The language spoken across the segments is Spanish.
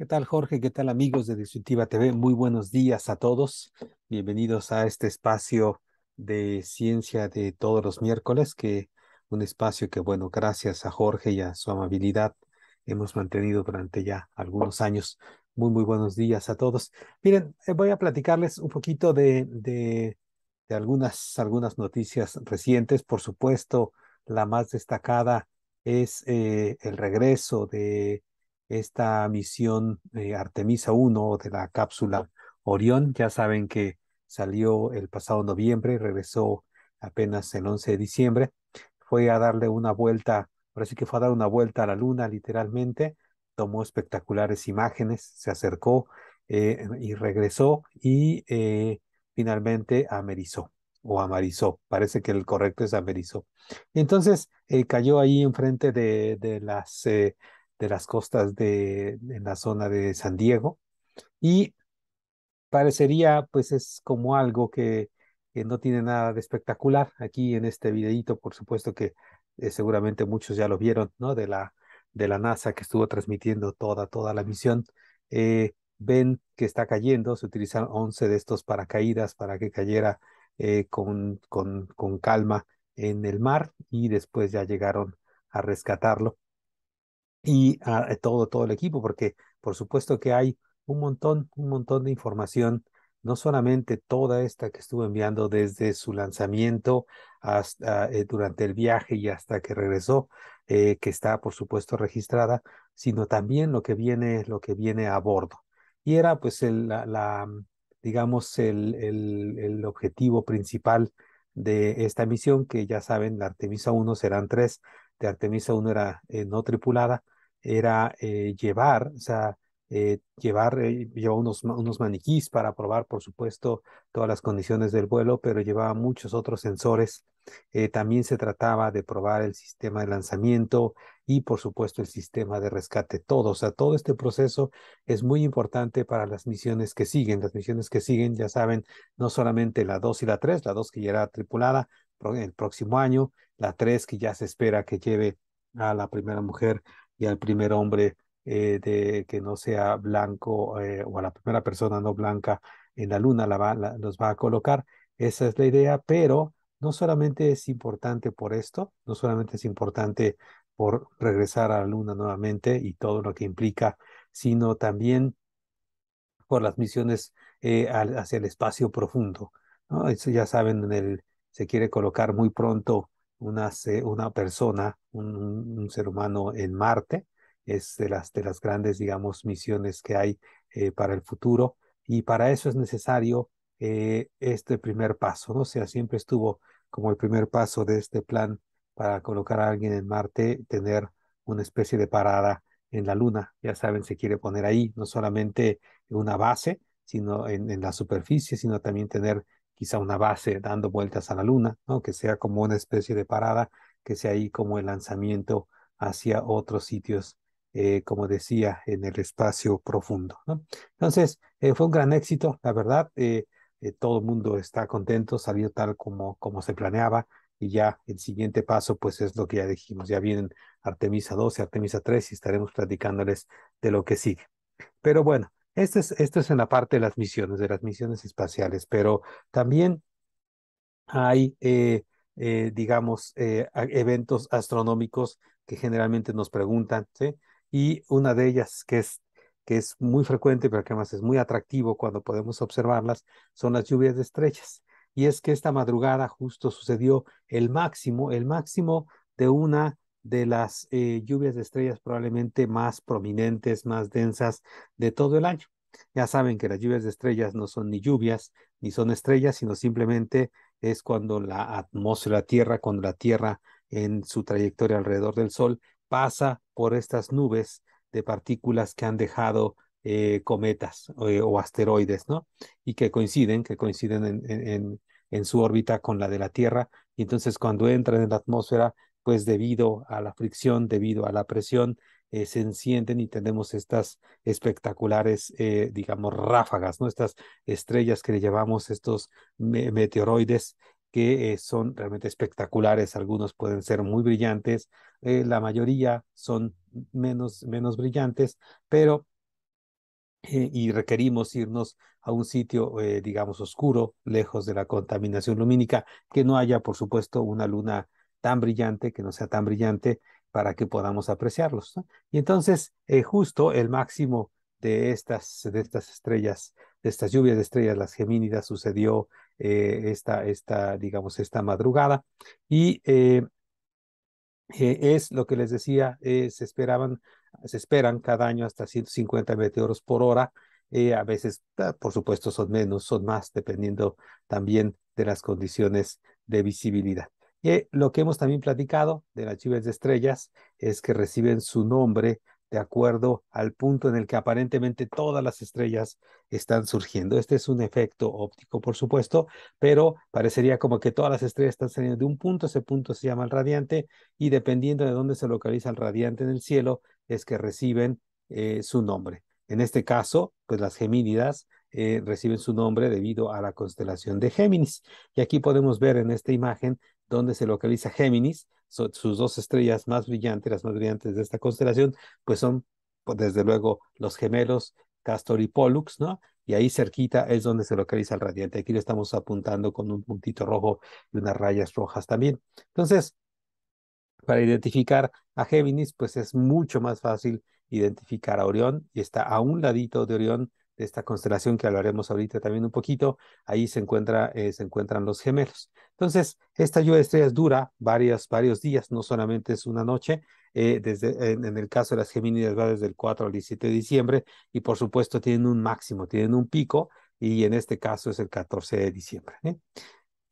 ¿Qué tal Jorge? ¿Qué tal amigos de Disruptiva TV? Muy buenos días a todos. Bienvenidos a este espacio de ciencia de todos los miércoles, que un espacio que, bueno, gracias a Jorge y a su amabilidad hemos mantenido durante ya algunos años. Muy, muy buenos días a todos. Miren, eh, voy a platicarles un poquito de, de, algunas, algunas noticias recientes. Por supuesto, la más destacada es eh, el regreso de esta misión eh, Artemisa 1 de la cápsula Orión. Ya saben que salió el pasado noviembre, regresó apenas el 11 de diciembre. Fue a darle una vuelta, parece que fue a dar una vuelta a la luna literalmente. Tomó espectaculares imágenes, se acercó eh, y regresó y eh, finalmente amerizó o amarizó. Parece que el correcto es amerizó. Entonces cayó ahí enfrente de, de las de las costas de, la zona de San Diego. Y parecería, pues es como algo que, no tiene nada de espectacular. Aquí en este videito por supuesto que eh, seguramente muchos ya lo vieron, ¿no? De la, de la NASA que estuvo transmitiendo toda, toda la misión. Eh, ven que está cayendo, se utilizan 11 de estos paracaídas para que cayera eh, con, con calma en el mar y después ya llegaron a rescatarlo y a eh, todo, todo el equipo, porque por supuesto que hay un montón, un montón de información, no solamente toda esta que estuvo enviando desde su lanzamiento hasta eh, durante el viaje y hasta que regresó, eh, que está por supuesto registrada, sino también lo que viene, lo que viene a bordo. Y era pues el, la, digamos, el, el, el objetivo principal de esta misión, que ya saben, la Artemisa 1 serán tres, de Artemisa 1 era eh, no tripulada, era eh, llevar, o sea, eh, llevar yo unos, unos maniquís para probar, por supuesto, todas las condiciones del vuelo, pero llevaba muchos otros sensores. también se trataba de probar el sistema de lanzamiento y, por supuesto, el sistema de rescate. Todo, o sea, todo este proceso es muy importante para las misiones que siguen. Las misiones que siguen, ya saben, no solamente la 2 y la 3, la 2 que ya era tripulada, el próximo año, la tres que ya se espera que lleve a la primera mujer y al primer hombre eh, de que no sea blanco eh, o a la primera persona no blanca en la luna la los va a colocar. Esa es la idea, pero no solamente es importante por esto, no solamente es importante por regresar a la luna nuevamente y todo lo que implica, sino también por las misiones eh, hacia el espacio profundo. Eso ya saben, el, se quiere colocar muy pronto una, persona, un, ser humano en Marte. Es de las, de las grandes, digamos, misiones que hay eh, para el futuro. Y para eso es necesario eh, este primer paso, ¿no? O sea, siempre estuvo como el primer paso de este plan para colocar a alguien en Marte, tener una especie de parada en la Luna. Ya saben, se quiere poner ahí no solamente una base, sino en la superficie, sino también tener quizá una base dando vueltas a la luna, ¿no? que sea como una especie de parada, que sea ahí como el lanzamiento hacia otros sitios, eh, como decía, en el espacio profundo. ¿no? Entonces, eh, fue un gran éxito, la verdad. Eh, todo el mundo está contento, salió tal como, como se planeaba y ya el siguiente paso, pues es lo que ya dijimos, ya vienen Artemisa 12, Artemisa 3 y estaremos platicándoles de lo que sigue. Pero bueno, esto es, en la parte de las misiones, de las misiones espaciales, pero también hay, eh, eh, digamos, eh, eventos astronómicos que generalmente nos preguntan, ¿sí? Y una de ellas que es, que es muy frecuente, pero que además es muy atractivo cuando podemos observarlas, son las lluvias de estrellas. Y es que esta madrugada justo sucedió el máximo, el máximo de una de las eh, lluvias de estrellas probablemente más prominentes, más densas de todo el año. Ya saben que las lluvias de estrellas no son ni lluvias, ni son estrellas, sino simplemente es cuando la atmósfera, la Tierra, cuando la Tierra en su trayectoria alrededor del Sol pasa por estas nubes de partículas que han dejado eh, cometas eh, o asteroides, ¿no? Y que coinciden, que coinciden en, en, su órbita con la de la Tierra. Y entonces cuando entran en la atmósfera pues debido a la fricción, debido a la presión, eh, se encienden y tenemos estas espectaculares, eh, digamos, ráfagas, ¿no? Estas estrellas que le llamamos estos meteoroides que eh, son realmente espectaculares, algunos pueden ser muy brillantes, la mayoría son menos, menos brillantes, pero y requerimos irnos a un sitio, digamos, oscuro, lejos de la contaminación lumínica, que no haya, por supuesto, una luna tan brillante, que no sea tan brillante, para que podamos apreciarlos. Y entonces, eh, justo el máximo de estas, de estas estrellas, de estas lluvias de estrellas, las gemínidas, sucedió eh, esta, esta, digamos, esta madrugada. Y eh, es lo que les decía, se esperaban, se esperan cada año hasta 150 meteoros por hora. a veces, ah, por supuesto, son menos, son más, dependiendo también de las condiciones de visibilidad. Y lo que hemos también platicado de las chivas de estrellas es que reciben su nombre de acuerdo al punto en el que aparentemente todas las estrellas están surgiendo. Este es un efecto óptico, por supuesto, pero parecería como que todas las estrellas están saliendo de un punto, ese punto se llama el radiante, y dependiendo de dónde se localiza el radiante en el cielo, es que reciben eh, su nombre. En este caso, pues las gemínidas eh, reciben su nombre debido a la constelación de Géminis. Y aquí podemos ver en esta imagen donde se localiza Géminis, sus dos estrellas más brillantes, las más brillantes de esta constelación, pues son, pues, desde luego, los gemelos Castor y Pollux, ¿no? Y ahí cerquita es donde se localiza el radiante. Aquí lo estamos apuntando con un puntito rojo y unas rayas rojas también. Entonces, para identificar a Géminis, pues es mucho más fácil identificar a Orión y está a un ladito de Orión esta constelación que hablaremos ahorita también un poquito, ahí se, encuentra, eh, se encuentran los gemelos. Entonces, esta lluvia de estrellas dura varios, varios días, no solamente es una noche, eh, desde, en, el caso de las Geminidas va desde el 4 al 17 de diciembre y por supuesto tienen un máximo, tienen un pico y en este caso es el 14 de diciembre.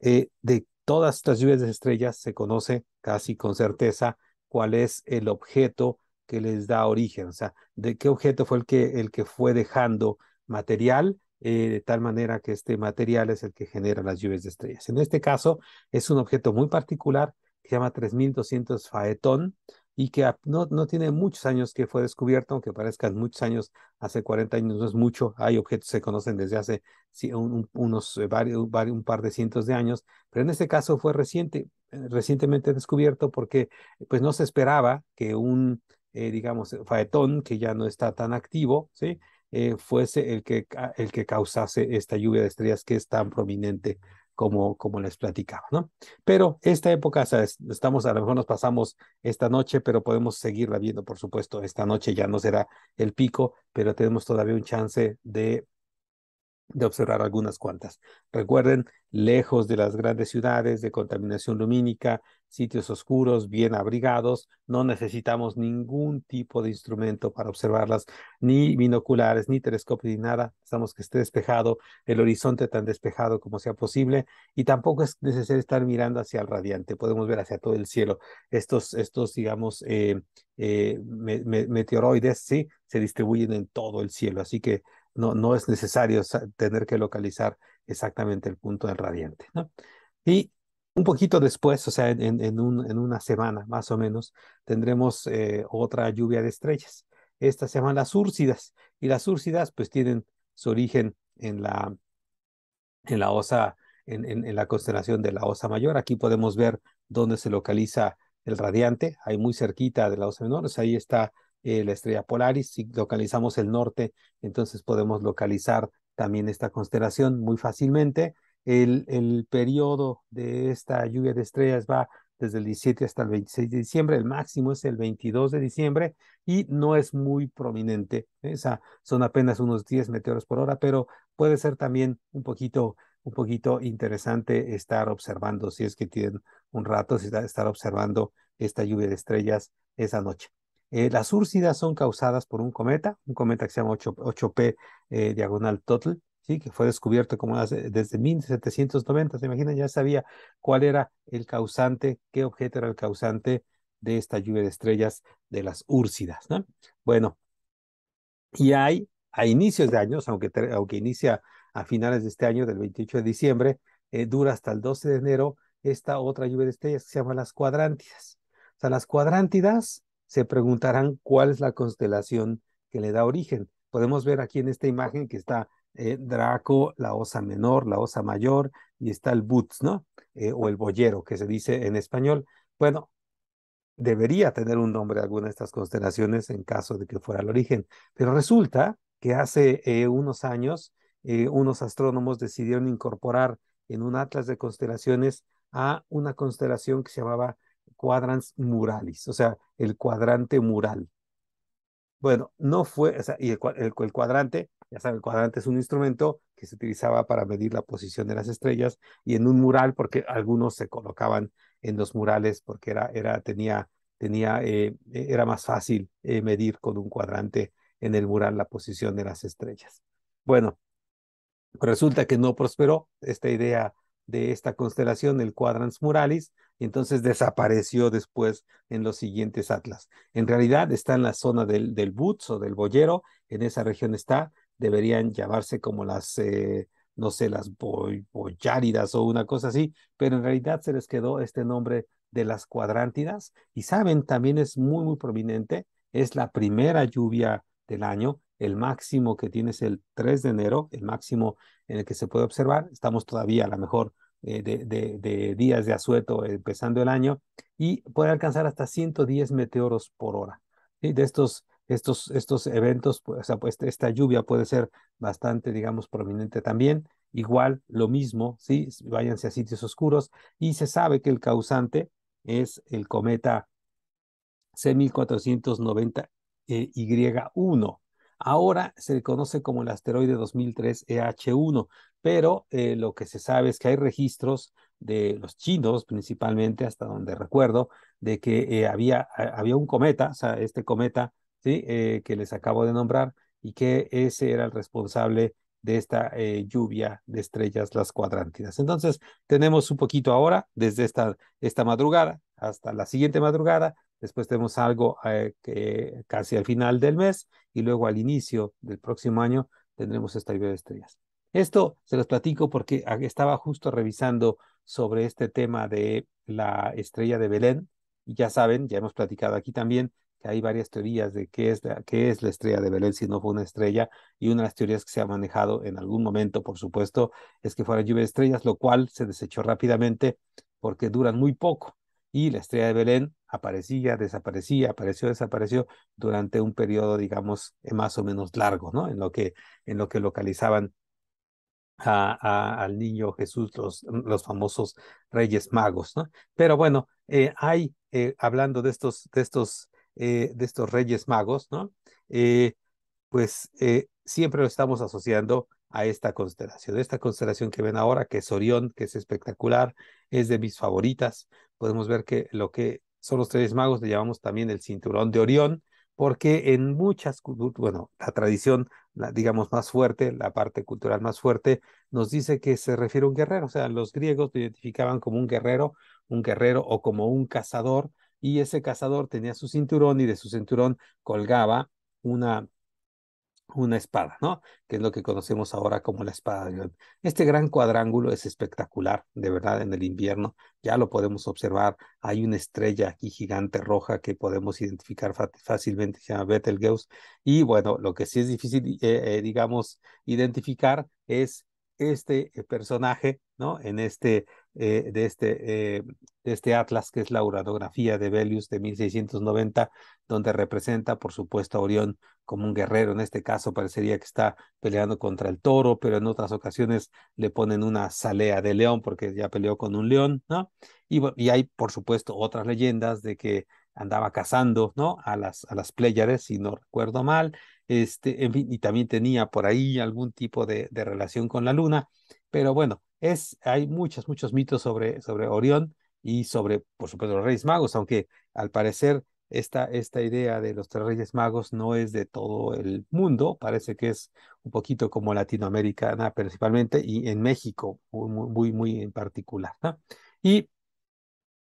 ¿eh? de todas estas lluvias de estrellas se conoce casi con certeza cuál es el objeto que les da origen, o sea, de qué objeto fue el que, el que fue dejando material, eh, de tal manera que este material es el que genera las lluvias de estrellas. En este caso, es un objeto muy particular que se llama 3200 Faetón y que no, no tiene muchos años que fue descubierto, aunque parezcan muchos años, hace 40 años no es mucho, hay objetos que se conocen desde hace unos eh, varios, un par de cientos de años, pero en este caso fue reciente, eh, recientemente descubierto porque pues no se esperaba que un, digamos, faetón que ya no está tan activo, ¿sí? Eh, fuese el que, el que causase esta lluvia de estrellas que es tan prominente como, como les platicaba, ¿no? Pero esta época, ¿sabes? estamos, a lo mejor nos pasamos esta noche, pero podemos seguirla viendo, por supuesto, esta noche ya no será el pico, pero tenemos todavía un chance de de observar algunas cuantas. Recuerden, lejos de las grandes ciudades, de contaminación lumínica, sitios oscuros, bien abrigados, no necesitamos ningún tipo de instrumento para observarlas, ni binoculares, ni telescopio, ni nada. necesitamos que esté despejado, el horizonte tan despejado como sea posible, y tampoco es necesario estar mirando hacia el radiante, podemos ver hacia todo el cielo. Estos, estos digamos, eh, eh, meteoroides, sí, se distribuyen en todo el cielo, así que no, es necesario tener que localizar exactamente el punto del radiante. Y un poquito después, o sea, en, una semana más o menos, tendremos eh, otra lluvia de estrellas. Estas se llaman las úrcidas y las úrsidas pues tienen su origen en la, en la osa, en, la constelación de la osa mayor. Aquí podemos ver dónde se localiza el radiante, ahí muy cerquita de la osa menor, ahí está eh, la estrella Polaris. Si localizamos el norte, entonces podemos localizar también esta constelación muy fácilmente. El, periodo de esta lluvia de estrellas va desde el 17 hasta el 26 de diciembre, el máximo es el 22 de diciembre y no es muy prominente. Esa ¿eh? son apenas unos 10 meteoros por hora, pero puede ser también un poquito un poquito interesante estar observando si es que tienen un rato si estar observando esta lluvia de estrellas esa noche. Eh, las úrsidas son causadas por un cometa, un cometa que se llama 8, p eh, diagonal total, ¿sí? que fue descubierto como desde 1790. Se imaginan, ya sabía cuál era el causante, qué objeto era el causante de esta lluvia de estrellas de las úrsidas. Bueno, y hay a inicios de años, aunque, inicia a finales de este año, del 28 de diciembre, eh, dura hasta el 12 de enero esta otra lluvia de estrellas que se llama las cuadrántidas. O sea, las cuadrántidas se preguntarán cuál es la constelación que le da origen. Podemos ver aquí en esta imagen que está eh, Draco, la osa menor, la osa mayor, y está el Butz, ¿no? Eh, o el boyero, que se dice en español. Bueno, debería tener un nombre alguna de estas constelaciones en caso de que fuera el origen. Pero resulta que hace eh, unos años unos astrónomos decidieron incorporar en un atlas de constelaciones a una constelación que se llamaba cuadrans muralis, o sea, el cuadrante mural. Bueno, no fue, o sea, y el, cuadrante, ya saben, el cuadrante es un instrumento que se utilizaba para medir la posición de las estrellas y en un mural, porque algunos se colocaban en los murales porque era, era, tenía, tenía, eh, era más fácil eh, medir con un cuadrante en el mural la posición de las estrellas. Bueno, resulta que no prosperó esta idea de esta constelación, el Quadrans Muralis, y entonces desapareció después en los siguientes atlas. En realidad está en la zona del, del Butz o del Boyero, en esa región está, deberían llamarse como las, eh, no sé, las boy, o una cosa así, pero en realidad se les quedó este nombre de las cuadrántidas, y saben, también es muy, muy prominente, es la primera lluvia del año, el máximo que tienes el 3 de enero, el máximo en el que se puede observar. Estamos todavía a lo mejor eh, de, días de asueto empezando el año y puede alcanzar hasta 110 meteoros por hora. De estos, estos, estos eventos, pues, pues, esta lluvia puede ser bastante, digamos, prominente también. Igual, lo mismo, ¿sí? váyanse a sitios oscuros y se sabe que el causante es el cometa C1490Y1. Ahora se le conoce como el asteroide 2003 EH1, pero eh, lo que se sabe es que hay registros de los chinos, principalmente, hasta donde recuerdo, de que eh, había, había un cometa, o sea, este cometa ¿sí? Eh, que les acabo de nombrar, y que ese era el responsable de esta lluvia de estrellas, las cuadrántidas. Entonces, tenemos un poquito ahora, desde esta madrugada hasta la siguiente madrugada, Después tenemos algo eh, casi al final del mes y luego al inicio del próximo año tendremos esta lluvia de estrellas. Esto se los platico porque estaba justo revisando sobre este tema de la estrella de Belén y ya saben, ya hemos platicado aquí también que hay varias teorías de qué es la, qué es la estrella de Belén si no fue una estrella y una de las teorías que se ha manejado en algún momento, por supuesto, es que fuera lluvia de estrellas, lo cual se desechó rápidamente porque duran muy poco y la estrella de Belén aparecía, desaparecía, apareció, desapareció durante un periodo, digamos, eh, más o menos largo, ¿no? En lo que, en lo que localizaban al niño Jesús, los, mm, los famosos reyes magos, ¿no? Pero bueno, eh, hay, eh, hablando de estos, de estos, de estos reyes magos, ¿no? pues siempre lo estamos asociando a esta constelación. Esta constelación que ven ahora, que es Orión, que es espectacular, es de mis favoritas. Podemos ver que lo que son los tres magos, le llamamos también el cinturón de Orión, porque en muchas culturas, bueno, la tradición, la, digamos, más fuerte, la parte cultural más fuerte, nos dice que se refiere a un guerrero, o sea, los griegos lo identificaban como un guerrero, un guerrero o como un cazador, y ese cazador tenía su cinturón y de su cinturón colgaba una una espada, ¿no? Que es lo que conocemos ahora como la espada de Este gran cuadrángulo es espectacular, de verdad, en el invierno. Ya lo podemos observar. Hay una estrella aquí gigante roja que podemos identificar fácilmente, se llama Betelgeuse. Y bueno, lo que sí es difícil, eh, eh, digamos, identificar es este eh, personaje, ¿no? En este eh, de, este, eh, de este atlas, que es la uranografía de Belius de 1690, donde representa, por supuesto, a Orión como un guerrero. En este caso parecería que está peleando contra el toro, pero en otras ocasiones le ponen una salea de león porque ya peleó con un león, ¿no? Y, hay, por supuesto, otras leyendas de que andaba cazando, ¿no? A las, a las Pléyades, si no recuerdo mal. Este, en fin, y también tenía por ahí algún tipo de relación con la luna. Pero bueno, hay muchos, muchos mitos sobre, sobre Orión y sobre, por supuesto, los Reyes Magos, aunque al parecer esta, esta idea de los tres Reyes Magos no es de todo el mundo, parece que es un poquito como latinoamericana principalmente y en México muy, muy, en particular. Y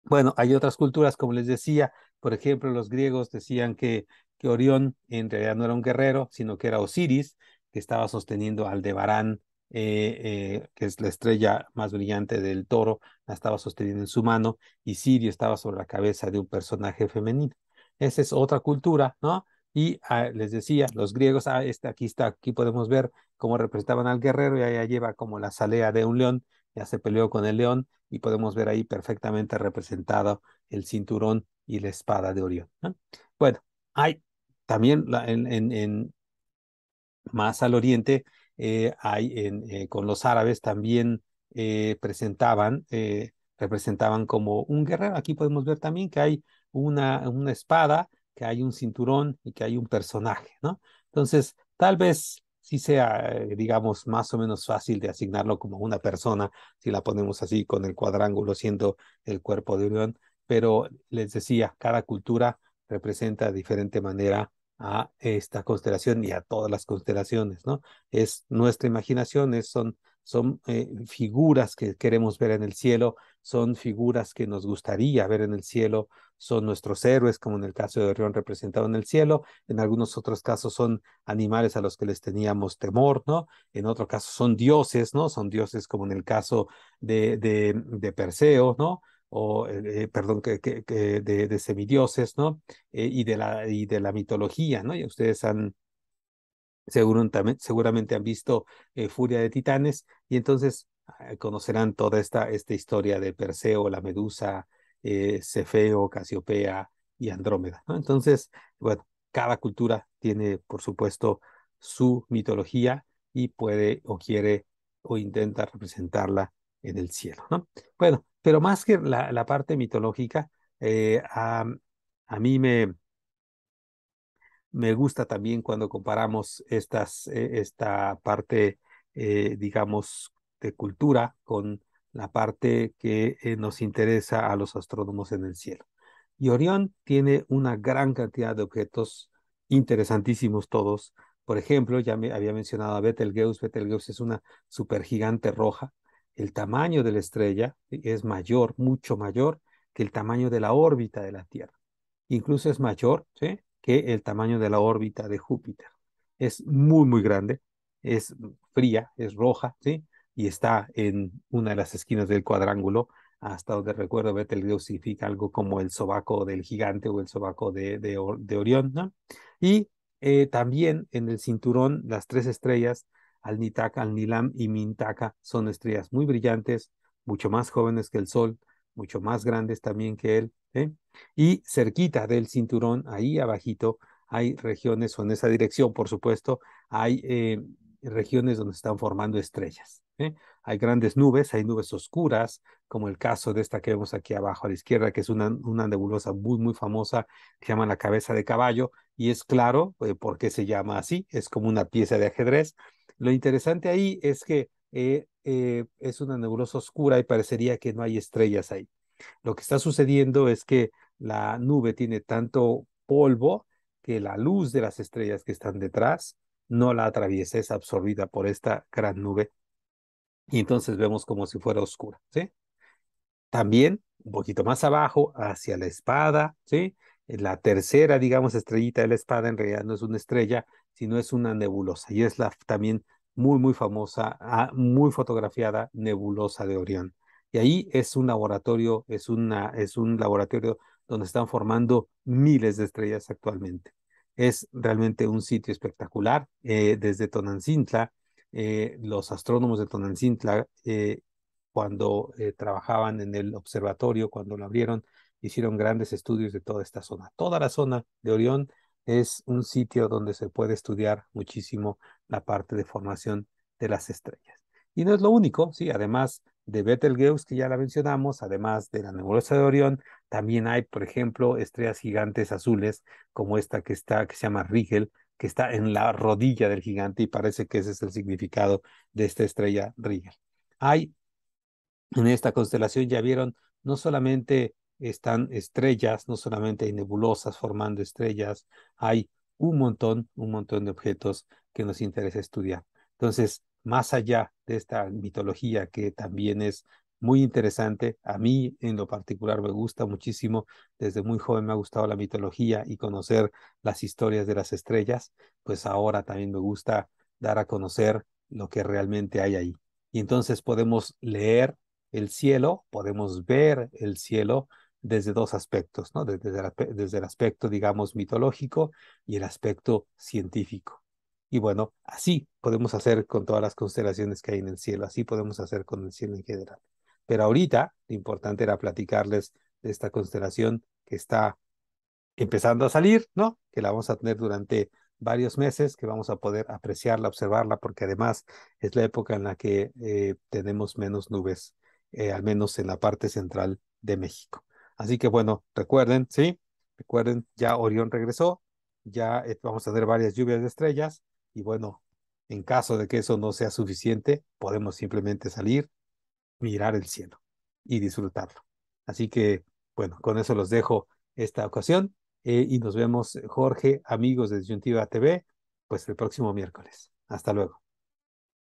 bueno, hay otras culturas, como les decía, por ejemplo, los griegos decían que, que Orión en realidad no era un guerrero, sino que era Osiris, que estaba sosteniendo Aldebarán eh, eh, que es la estrella más brillante del toro, la estaba sosteniendo en su mano y Sirio estaba sobre la cabeza de un personaje femenino. Esa es otra cultura, ¿no? Y ah, les decía, los griegos, ah, este, aquí está, aquí podemos ver cómo representaban al guerrero y allá lleva como la salea de un león, ya se peleó con el león y podemos ver ahí perfectamente representado el cinturón y la espada de Orión. Bueno, hay también en, más al oriente eh, hay eh, con los árabes también eh, presentaban, representaban como un guerrero. Aquí podemos ver también que hay una, una espada, que hay un cinturón y que hay un personaje, ¿no? Entonces, tal vez sí sea, digamos, más o menos fácil de asignarlo como una persona, si la ponemos así con el cuadrángulo siendo el cuerpo de unión, pero les decía, cada cultura representa de diferente manera a esta constelación y a todas las constelaciones, ¿no? Es nuestra imaginación, es, son, son eh, figuras que queremos ver en el cielo, son figuras que nos gustaría ver en el cielo, son nuestros héroes, como en el caso de Orión representado en el cielo, en algunos otros casos son animales a los que les teníamos temor, ¿no? En otro caso son dioses, ¿no? Son dioses como en el caso de, de, de Perseo, ¿no? o eh, eh, perdón, que, de, semidioses, ¿no? Eh, y, de la, y de la mitología, ¿no? Y ustedes han, seguro, seguramente han visto Furia de Titanes, y entonces ah, conocerán toda esta, esta historia de Perseo, la Medusa, Cefeo, Casiopea y Andrómeda, ¿no? Entonces, cada cultura tiene, por supuesto, su mitología y puede o quiere o intenta representarla en el cielo, ¿no? Bueno, pero más que la, parte mitológica, eh, a, mí me, me gusta también cuando comparamos estas, eh, esta parte, eh, digamos, de cultura con la parte que nos interesa a los astrónomos en el cielo. Y Orión tiene una gran cantidad de objetos interesantísimos todos. Por ejemplo, ya me había mencionado a Betelgeuse. Betelgeuse es una supergigante roja el tamaño de la estrella es mayor, mucho mayor que el tamaño de la órbita de la Tierra. Incluso es mayor que el tamaño de la órbita de Júpiter. Es muy, muy grande, es fría, es roja, ¿sí? y está en una de las esquinas del cuadrángulo, hasta donde recuerdo Betelgeuse significa algo como el sobaco del gigante o el sobaco de, Orión. Y eh, también en el cinturón, las tres estrellas al-Nitaka, Al-Nilam y Mintaka son estrellas muy brillantes, mucho más jóvenes que el Sol, mucho más grandes también que él. ¿eh? Y cerquita del cinturón, ahí abajito, hay regiones, o en esa dirección, por supuesto, hay eh, regiones donde están formando estrellas. ¿eh? Hay grandes nubes, hay nubes oscuras, como el caso de esta que vemos aquí abajo a la izquierda, que es una, una nebulosa muy, muy famosa, se llama la cabeza de caballo, y es claro por qué se llama así, es como una pieza de ajedrez lo interesante ahí es que eh, eh, es una nebulosa oscura y parecería que no hay estrellas ahí. Lo que está sucediendo es que la nube tiene tanto polvo que la luz de las estrellas que están detrás no la atraviesa, es absorbida por esta gran nube. Y entonces vemos como si fuera oscura, ¿sí? También, un poquito más abajo, hacia la espada, ¿sí? La tercera, digamos, estrellita de la espada en realidad no es una estrella, sino es una nebulosa. Y es la también muy, muy famosa, ah, muy fotografiada nebulosa de Orión. Y ahí es un laboratorio, es, una, es un laboratorio donde están formando miles de estrellas actualmente. Es realmente un sitio espectacular. Eh, desde Tonancintla, eh, los astrónomos de Tonancintla, eh, cuando trabajaban en el observatorio, cuando lo abrieron, hicieron grandes estudios de toda esta zona. Toda la zona de Orión es un sitio donde se puede estudiar muchísimo la parte de formación de las estrellas. Y no es lo único, sí, además de Betelgeuse, que ya la mencionamos, además de la nebulosa de Orión, también hay, por ejemplo, estrellas gigantes azules, como esta que está, que se llama Rigel, que está en la rodilla del gigante, y parece que ese es el significado de esta estrella Rigel. Hay en esta constelación, ya vieron, no solamente están estrellas, no solamente hay nebulosas formando estrellas, hay un montón, un montón de objetos que nos interesa estudiar. Entonces, más allá de esta mitología que también es muy interesante, a mí en lo particular me gusta muchísimo, desde muy joven me ha gustado la mitología y conocer las historias de las estrellas, pues ahora también me gusta dar a conocer lo que realmente hay ahí. Y entonces podemos leer el cielo, podemos ver el cielo, desde dos aspectos, ¿no? desde, el, aspecto, digamos, mitológico y el aspecto científico. Y bueno, así podemos hacer con todas las constelaciones que hay en el cielo, así podemos hacer con el cielo en general. Pero ahorita lo importante era platicarles de esta constelación que está empezando a salir, ¿no? Que la vamos a tener durante varios meses, que vamos a poder apreciarla, observarla, porque además es la época en la que eh, tenemos menos nubes, eh, al menos en la parte central de México. Así que bueno, recuerden, ¿sí? Recuerden, ya Orión regresó, ya eh, vamos a tener varias lluvias de estrellas y bueno, en caso de que eso no sea suficiente, podemos simplemente salir, mirar el cielo y disfrutarlo. Así que bueno, con eso los dejo esta ocasión eh, y nos vemos, Jorge, amigos de Disyuntiva TV, pues el próximo miércoles. Hasta luego.